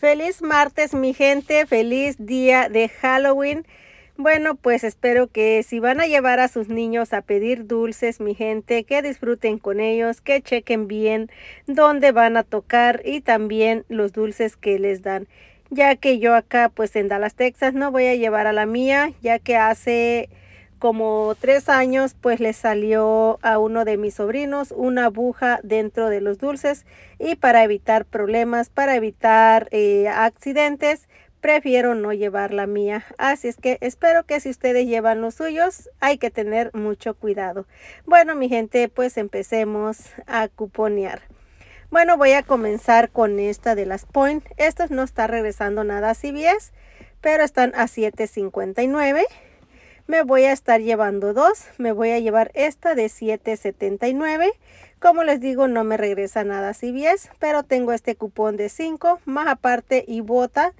Feliz martes mi gente, feliz día de Halloween. Bueno, pues espero que si van a llevar a sus niños a pedir dulces, mi gente, que disfruten con ellos, que chequen bien dónde van a tocar y también los dulces que les dan. Ya que yo acá pues en Dallas, Texas no voy a llevar a la mía, ya que hace como tres años, pues le salió a uno de mis sobrinos una aguja dentro de los dulces y para evitar problemas, para evitar eh, accidentes, prefiero no llevar la mía. Así es que espero que si ustedes llevan los suyos, hay que tener mucho cuidado. Bueno, mi gente, pues empecemos a cuponear. Bueno, voy a comenzar con esta de las Point. Estas no está regresando nada a CBS, pero están a $7.59 me voy a estar llevando dos, me voy a llevar esta de 7.79. Como les digo, no me regresa nada si pero tengo este cupón de 5 más aparte y bota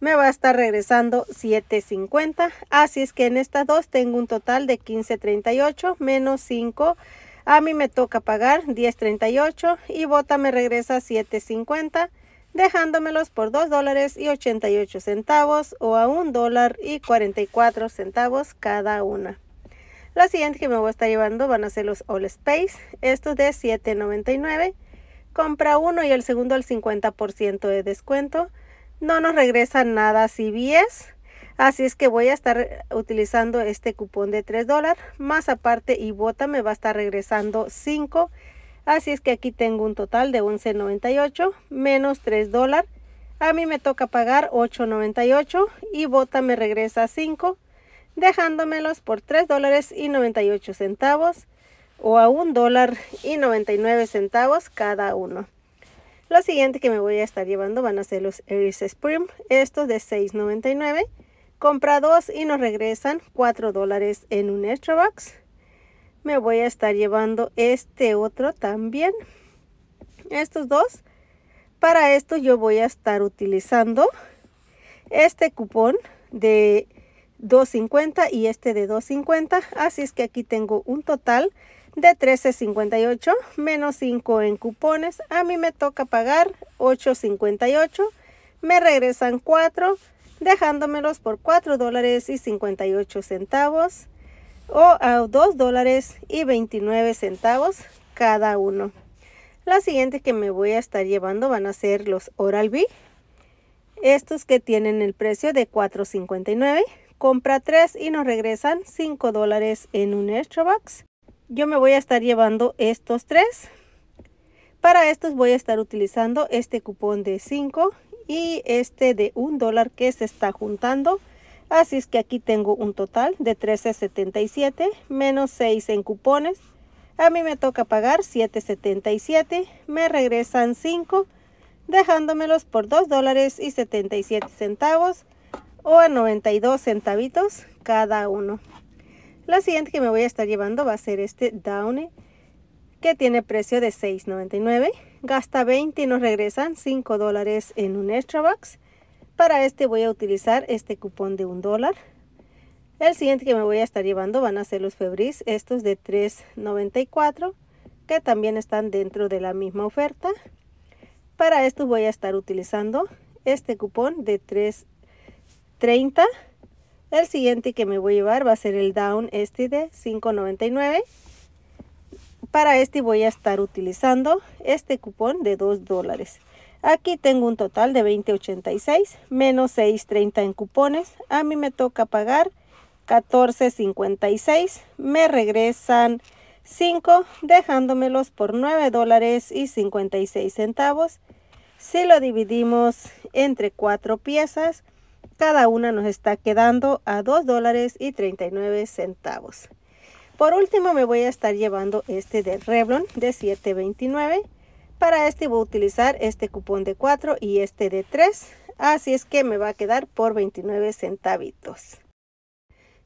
me va a estar regresando 7.50. Así es que en estas dos tengo un total de 15.38 menos 5. A mí me toca pagar 10.38 y bota me regresa 7.50 dejándomelos por $2.88 dólares y centavos o a $1.44 dólar y centavos cada una. La siguiente que me voy a estar llevando van a ser los All Space, estos de $7.99. Compra uno y el segundo al 50% de descuento. No nos regresa nada si CBS, así es que voy a estar utilizando este cupón de $3 más aparte y bota me va a estar regresando 5 Así es que aquí tengo un total de 11.98 menos 3 dólares. A mí me toca pagar 8.98 y Bota me regresa 5, dejándomelos por $3.98. dólares y 98 centavos o a $1.99 dólar y 99 centavos cada uno. Lo siguiente que me voy a estar llevando van a ser los Aries Spring, estos de 6.99. Compra dos y nos regresan 4 dólares en un extra box me voy a estar llevando este otro también. Estos dos. Para esto yo voy a estar utilizando este cupón de 2.50 y este de 2.50. Así es que aquí tengo un total de 13.58 menos 5 en cupones. A mí me toca pagar 8.58. Me regresan 4 dejándomelos por 4 dólares y 58 centavos o a 2 dólares y 29 centavos cada uno. La siguientes que me voy a estar llevando van a ser los Oral-B. Estos que tienen el precio de 4.59. Compra 3 y nos regresan 5 dólares en un extra box. Yo me voy a estar llevando estos tres. Para estos voy a estar utilizando este cupón de 5 y este de 1 dólar que se está juntando Así es que aquí tengo un total de 13.77 menos 6 en cupones. A mí me toca pagar 7.77, me regresan 5, dejándomelos por 2 dólares y 77 centavos o a 92 centavitos cada uno. La siguiente que me voy a estar llevando va a ser este Downy que tiene precio de $6.99. Gasta 20 y nos regresan 5 dólares en un extra box. Para este voy a utilizar este cupón de un dólar. El siguiente que me voy a estar llevando van a ser los febris, estos de 3.94, que también están dentro de la misma oferta. Para esto voy a estar utilizando este cupón de 3.30. El siguiente que me voy a llevar va a ser el down este de 5.99. Para este voy a estar utilizando este cupón de 2 dólares. Aquí tengo un total de 20.86 menos 6.30 en cupones. A mí me toca pagar 14.56. Me regresan 5 dejándomelos por $9.56. dólares centavos. Si lo dividimos entre 4 piezas, cada una nos está quedando a $2.39. dólares y 39 centavos. Por último me voy a estar llevando este de Revlon de 729 para este voy a utilizar este cupón de 4 y este de 3. Así es que me va a quedar por 29 centavitos.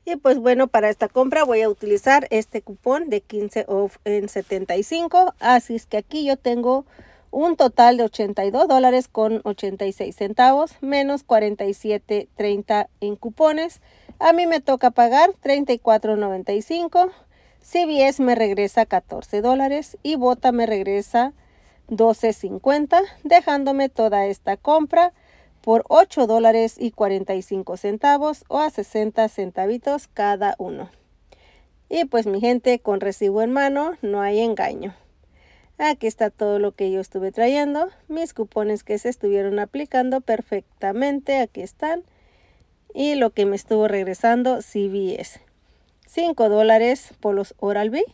Y pues bueno, para esta compra voy a utilizar este cupón de 15 off en 75. Así es que aquí yo tengo un total de 82 dólares con 86 centavos menos 47.30 en cupones. A mí me toca pagar 34.95. CBS me regresa 14 dólares y Bota me regresa 12.50, dejándome toda esta compra por 8 dólares y 45 centavos o a 60 centavitos cada uno. Y pues mi gente, con recibo en mano no hay engaño. Aquí está todo lo que yo estuve trayendo, mis cupones que se estuvieron aplicando perfectamente, aquí están. Y lo que me estuvo regresando es 5 dólares por los Oral-B,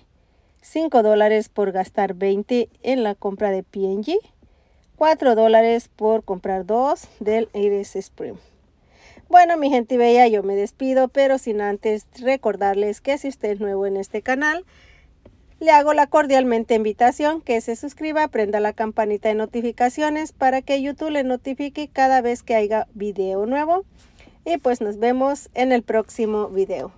5 dólares por gastar 20 en la compra de PNG, 4 dólares por comprar 2 del Iris Spring. Bueno, mi gente bella, yo me despido, pero sin antes recordarles que si usted es nuevo en este canal, le hago la cordialmente invitación que se suscriba, prenda la campanita de notificaciones para que YouTube le notifique cada vez que haya video nuevo. Y pues nos vemos en el próximo video.